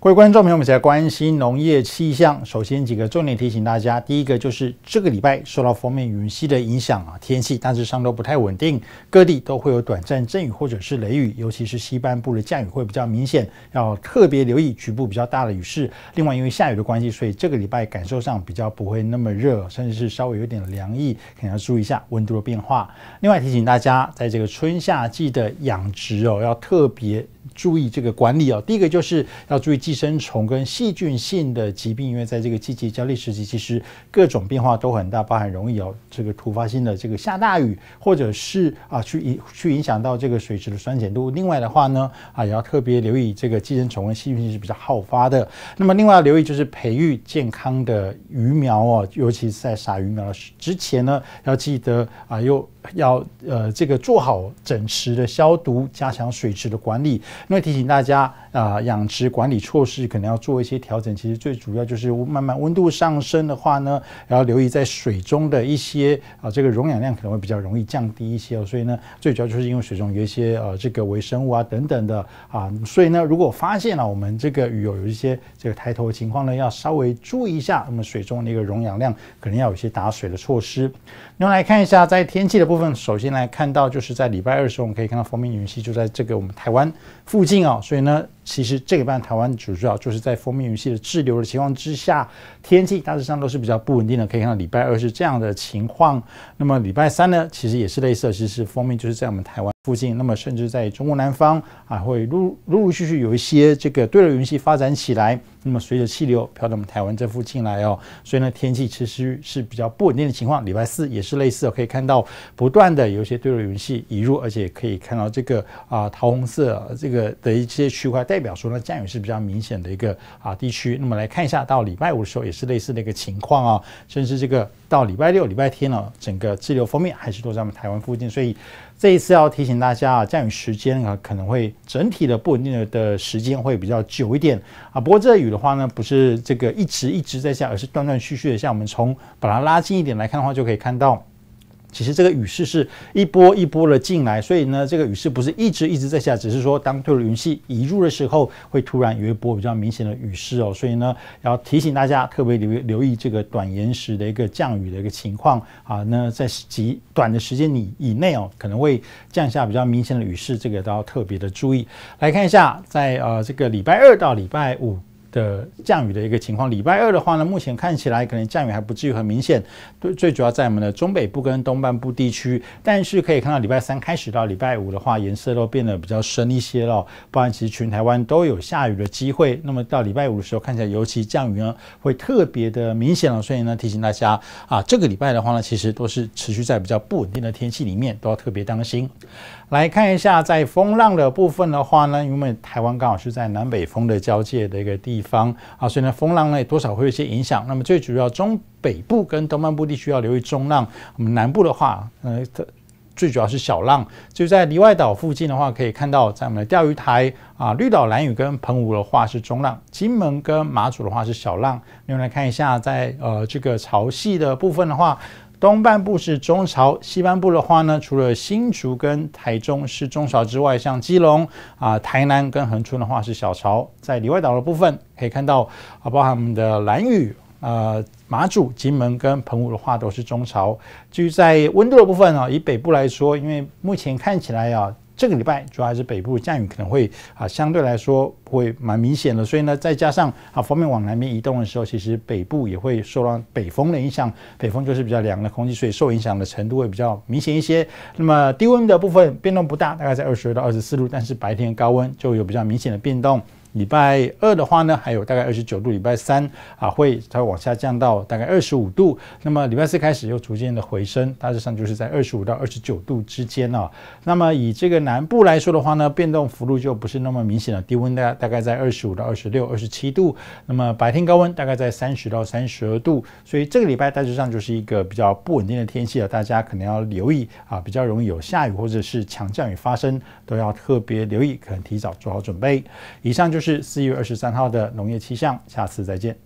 各位观众朋友，我们起来关心农业气象。首先几个重点提醒大家：第一个就是这个礼拜受到封面云系的影响啊，天气大致上都不太稳定，各地都会有短暂阵雨或者是雷雨，尤其是西半部的降雨会比较明显，要特别留意局部比较大的雨势。另外，因为下雨的关系，所以这个礼拜感受上比较不会那么热，甚至是稍微有点凉意，可能要注意一下温度的变化。另外提醒大家，在这个春夏季的养殖哦，要特别。注意这个管理哦，第一个就是要注意寄生虫跟细菌性的疾病，因为在这个季节、交替时期，其实各种变化都很大，包含容易有这个突发性的这个下大雨，或者是啊去影去影响到这个水质的酸碱度。另外的话呢，啊也要特别留意这个寄生虫跟细菌性是比较好发的。那么另外留意就是培育健康的鱼苗哦，尤其是在撒鱼苗之前呢，要记得啊又。要呃这个做好整池的消毒，加强水池的管理。那外提醒大家啊，养殖管理措施可能要做一些调整。其实最主要就是慢慢温度上升的话呢，要留意在水中的一些啊，这个溶氧量可能会比较容易降低一些哦。所以呢，最主要就是因为水中有一些呃这个微生物啊等等的啊，所以呢，如果发现了我们这个鱼有有一些这个抬头的情况呢，要稍微注意一下，那么水中那个溶氧量可能要有些打水的措施。那来看一下在天气的。部分首先来看到，就是在礼拜二的时，候，我们可以看到封面云系就在这个我们台湾附近啊，所以呢。其实这一班台湾主要就是在封面云系的滞留的情况之下，天气大致上都是比较不稳定的。可以看到礼拜二是这样的情况，那么礼拜三呢，其实也是类似，其实封面就是在我们台湾附近，那么甚至在中国南方啊，会陆陆陆续续有一些这个对流云系发展起来。那么随着气流飘到我们台湾这附近来哦，所以呢，天气其实是比较不稳定的情况。礼拜四也是类似，可以看到不断的有一些对流云系移入，而且可以看到这个啊桃红色这个的一些区块。代表说呢，降雨是比较明显的一个啊地区。那么来看一下，到礼拜五的时候也是类似的一个情况啊，甚至这个到礼拜六、礼拜天哦，整个滞留封面还是落在我们台湾附近。所以这一次要提醒大家啊，降雨时间啊可能会整体的不稳定的的时间会比较久一点啊。不过这雨的话呢，不是这个一直一直在下，而是断断续续的下。我们从把它拉近一点来看的话，就可以看到。其实这个雨势是一波一波的进来，所以呢，这个雨势不是一直一直在下，只是说当对流云系移入的时候，会突然有一波比较明显的雨势哦。所以呢，要提醒大家特别留留意这个短延时的一个降雨的一个情况啊。那在极短的时间里以内哦，可能会降下比较明显的雨势，这个都要特别的注意。来看一下，在呃这个礼拜二到礼拜五。的降雨的一个情况，礼拜二的话呢，目前看起来可能降雨还不至于很明显，最最主要在我们的中北部跟东半部地区，但是可以看到礼拜三开始到礼拜五的话，颜色都变得比较深一些了，不然其实全台湾都有下雨的机会。那么到礼拜五的时候，看起来尤其降雨呢会特别的明显了。所以呢，提醒大家啊，这个礼拜的话呢，其实都是持续在比较不稳定的天气里面，都要特别当心。来看一下在风浪的部分的话呢，因为台湾刚好是在南北风的交界的一个地。方啊，所以呢，风浪呢多少会有一些影响。那么最主要中北部跟东半部地区要留意中浪，我们南部的话，呃，最主要是小浪。就在离外岛附近的话，可以看到在我们的钓鱼台啊、绿岛、蓝屿跟澎湖的话是中浪，金门跟马祖的话是小浪。另们来看一下，在呃这个潮汐的部分的话。东半部是中朝，西半部的话呢，除了新竹跟台中是中朝之外，像基隆啊、台南跟恒春的话是小朝。在里外岛的部分，可以看到，啊，包含我们的兰屿、呃、马祖、金门跟澎湖的话都是中朝。至于在温度的部分啊，以北部来说，因为目前看起来啊。这个礼拜主要还是北部降雨可能会啊，相对来说会蛮明显的。所以呢，再加上啊，锋面往南边移动的时候，其实北部也会受到北风的影响，北风就是比较凉的空气，所以受影响的程度会比较明显一些。那么低温的部分变动不大，大概在二十二到二十四度，但是白天高温就有比较明显的变动。礼拜二的话呢，还有大概二十九度；礼拜三啊，会它往下降到大概二十五度。那么礼拜四开始又逐渐的回升，大致上就是在二十五到二十九度之间哦。那么以这个南部来说的话呢，变动幅度就不是那么明显了。低温大大概在二十五到二十六、二十七度。那么白天高温大概在三十到三十二度。所以这个礼拜大致上就是一个比较不稳定的天气啊，大家可能要留意啊，比较容易有下雨或者是强降雨发生，都要特别留意，可能提早做好准备。以上就是。是四月二十三号的农业气象，下次再见。